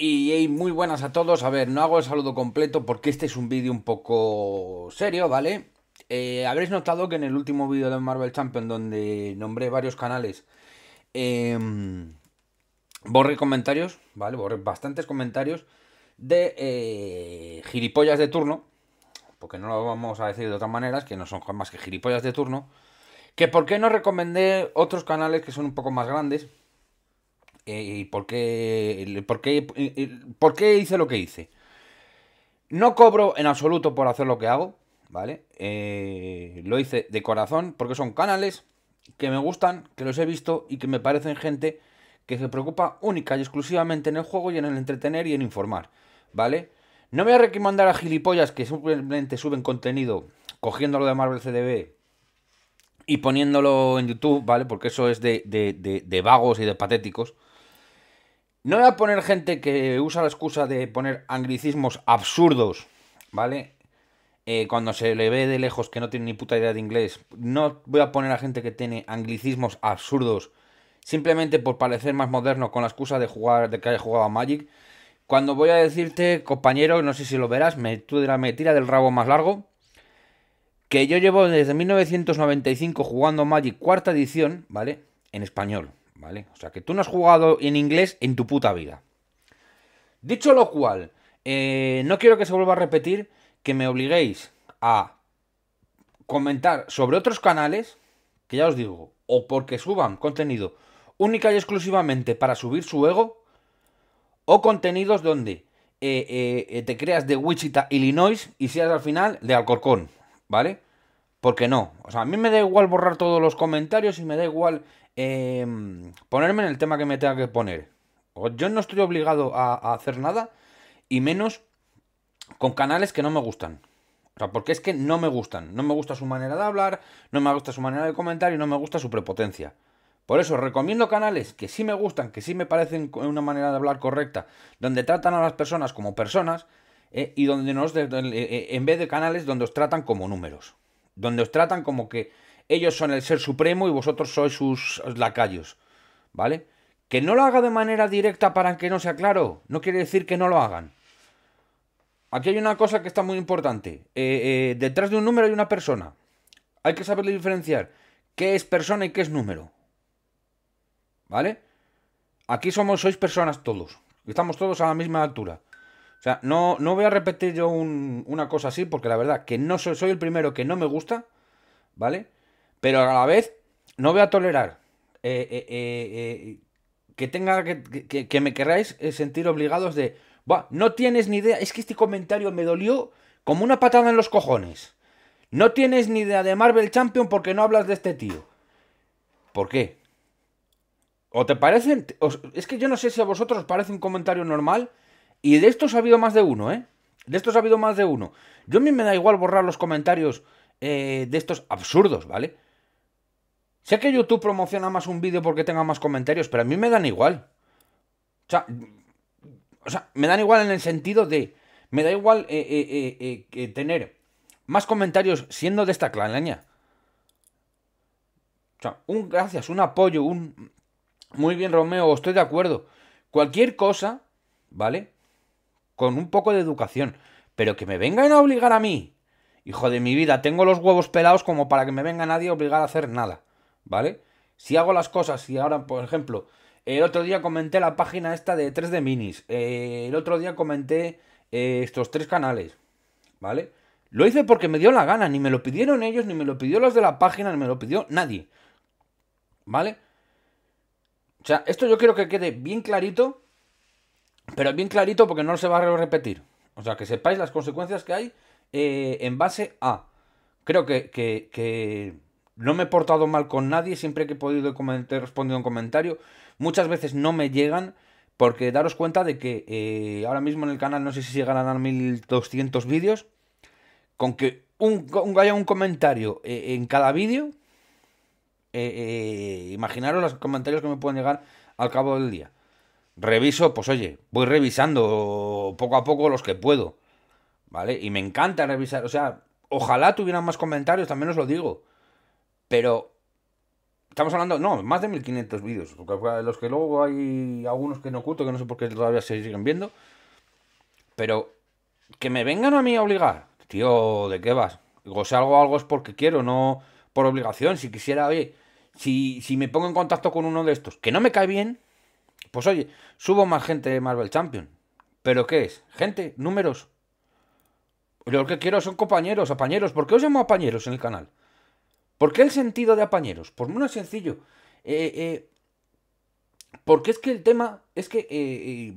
Y, muy buenas a todos. A ver, no hago el saludo completo porque este es un vídeo un poco serio, ¿vale? Eh, habréis notado que en el último vídeo de Marvel Champion, donde nombré varios canales, em, borré comentarios, ¿vale? Borré bastantes comentarios de eh, gilipollas de turno, porque no lo vamos a decir de otras maneras, que no son más que gilipollas de turno, que por qué no recomendé otros canales que son un poco más grandes, eh, ¿Y por qué, por, qué, hice lo que hice? No cobro en absoluto por hacer lo que hago, ¿vale? Eh, lo hice de corazón porque son canales que me gustan, que los he visto y que me parecen gente que se preocupa única y exclusivamente en el juego y en el entretener y en informar, ¿vale? No me voy a recomendar a gilipollas que simplemente suben contenido cogiéndolo de Marvel CDB y poniéndolo en YouTube, ¿vale? Porque eso es de vagos y de patéticos. No voy a poner gente que usa la excusa de poner anglicismos absurdos, ¿vale? Eh, cuando se le ve de lejos que no tiene ni puta idea de inglés. No voy a poner a gente que tiene anglicismos absurdos simplemente por parecer más moderno con la excusa de jugar de que haya jugado a Magic. Cuando voy a decirte, compañero, no sé si lo verás, me, tú la, me tira del rabo más largo, que yo llevo desde 1995 jugando Magic cuarta edición, ¿vale? En español. ¿vale? O sea, que tú no has jugado en inglés en tu puta vida. Dicho lo cual, eh, no quiero que se vuelva a repetir que me obliguéis a comentar sobre otros canales, que ya os digo, o porque suban contenido única y exclusivamente para subir su ego, o contenidos donde eh, eh, te creas de Wichita, Illinois y seas al final de Alcorcón, ¿vale? Porque no. O sea, a mí me da igual borrar todos los comentarios y me da igual em, ponerme en el tema que me tenga que poner. O yo no estoy obligado a, hacer nada y menos con canales que no me gustan. O sea, porque es que no me gustan. No me gusta su manera de hablar, no me gusta su manera de comentar y no me gusta su prepotencia. Por eso recomiendo canales que sí me gustan, que sí me parecen una manera de hablar correcta, donde tratan a las personas como personas eh, y donde nos, en vez de canales donde os tratan como números donde os tratan como que ellos son el ser supremo y vosotros sois sus lacayos, ¿vale? Que no lo haga de manera directa para que no sea claro, no quiere decir que no lo hagan. Aquí hay una cosa que está muy importante. Eh, eh, detrás de un número hay una persona. Hay que saberle diferenciar qué es persona y qué es número. ¿Vale? Aquí somos, sois personas todos. Estamos todos a la misma altura. O sea, no, voy a repetir yo una cosa así, porque la verdad que no soy, el primero que no me gusta, ¿vale? Pero a la vez no voy a tolerar eh, eh, eh, que tenga que, me queráis sentir obligados de, Buah, no tienes ni idea, es que este comentario me dolió como una patada en los cojones. No tienes ni idea de Marvel Champion porque no hablas de este tío. ¿Por qué? ¿O te parece...? es que yo no sé si a vosotros os parece un comentario normal y de estos ha habido más de uno, ¿eh? De estos ha habido más de uno. Yo a mí me da igual borrar los comentarios eh, de estos absurdos, ¿vale? Sé que YouTube promociona más un vídeo porque tenga más comentarios, pero a mí me dan igual. O sea, me dan igual en el sentido de... Me da igual eh, eh, tener más comentarios siendo de esta clanaña. O sea, un gracias, un apoyo, un... Muy bien, Romeo, estoy de acuerdo. Cualquier cosa, ¿vale? con un poco de educación, pero que me vengan a obligar a mí. Hijo de mi vida, tengo los huevos pelados como para que me venga nadie a obligar a hacer nada, ¿vale? Si hago las cosas si ahora, por ejemplo, el otro día comenté la página esta de 3D Minis, eh, el otro día comenté eh, estos tres canales, ¿vale? Lo hice porque me dio la gana, ni me lo pidieron ellos, ni me lo pidió los de la página, ni me lo pidió nadie, ¿vale? O sea, esto yo quiero que quede bien clarito pero bien clarito porque no se va a repetir. O sea, que sepáis las consecuencias que hay eh, en base a... Creo que, que, no me he portado mal con nadie, siempre que he podido responder respondido un comentario. Muchas veces no me llegan porque daros cuenta de que eh, ahora mismo en el canal no sé si llegan a 1200 vídeos. Con que un, haya un comentario eh, en cada vídeo, imaginaros los comentarios que me pueden llegar al cabo del día reviso, pues oye, voy revisando poco a poco los que puedo, ¿vale? Y me encanta revisar, o sea, ojalá tuvieran más comentarios, también os lo digo, pero estamos hablando, no, más de 1500 vídeos, porque los que luego hay algunos que no oculto, que no sé por qué todavía se siguen viendo, pero que me vengan a mí a obligar, tío, ¿de qué vas? o sea, algo algo es porque quiero, no por obligación, si quisiera, oye, si, si me pongo en contacto con uno de estos, que no me cae bien, pues oye, subo más gente de Marvel Champion. ¿Pero qué es? ¿Gente? ¿Números? Lo que quiero son compañeros, apañeros. ¿Por qué os llamo apañeros en el canal? ¿Por qué el sentido de apañeros? Por pues muy sencillo. Eh, eh, porque es que el tema es que eh,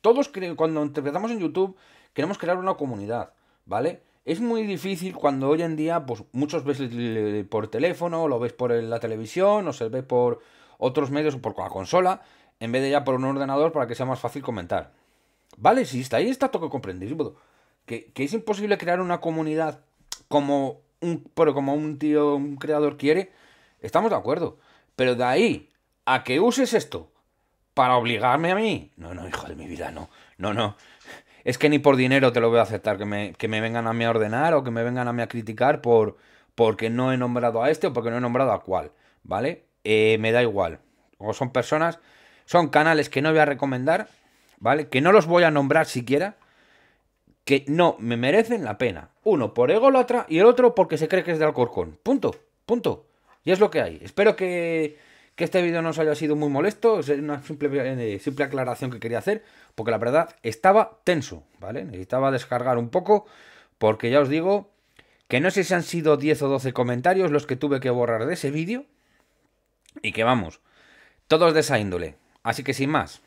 todos cuando interpretamos en YouTube queremos crear una comunidad, ¿vale? Es muy difícil cuando hoy en día, pues muchos ves por teléfono, lo ves por la televisión, o se ve por otros medios o por la consola en vez de ya por un ordenador para que sea más fácil comentar. Vale, sí, está ahí está todo comprendido. Que, que es imposible crear una comunidad como un, como un tío, un creador quiere, estamos de acuerdo. Pero de ahí a que uses esto para obligarme a mí. No, no, hijo de mi vida, no. No, no. Es que ni por dinero te lo voy a aceptar, que me, me vengan a mí a ordenar o que me vengan a mí a criticar por porque no he nombrado a este o porque no he nombrado a cuál. ¿Vale? Eh, me da igual. O son personas son canales que no voy a recomendar, ¿vale? Que no los voy a nombrar siquiera, que no me merecen la pena. Uno por ego la otra y el otro porque se cree que es de Alcorcón. Punto, punto. Y es lo que hay. Espero que, este vídeo no os haya sido muy molesto. Es una simple, eh, simple aclaración que quería hacer, porque la verdad estaba tenso, ¿vale? Necesitaba descargar un poco, porque ya os digo que no sé si han sido 10 o 12 comentarios los que tuve que borrar de ese vídeo. Y que vamos, todos de esa índole. Así que sin más,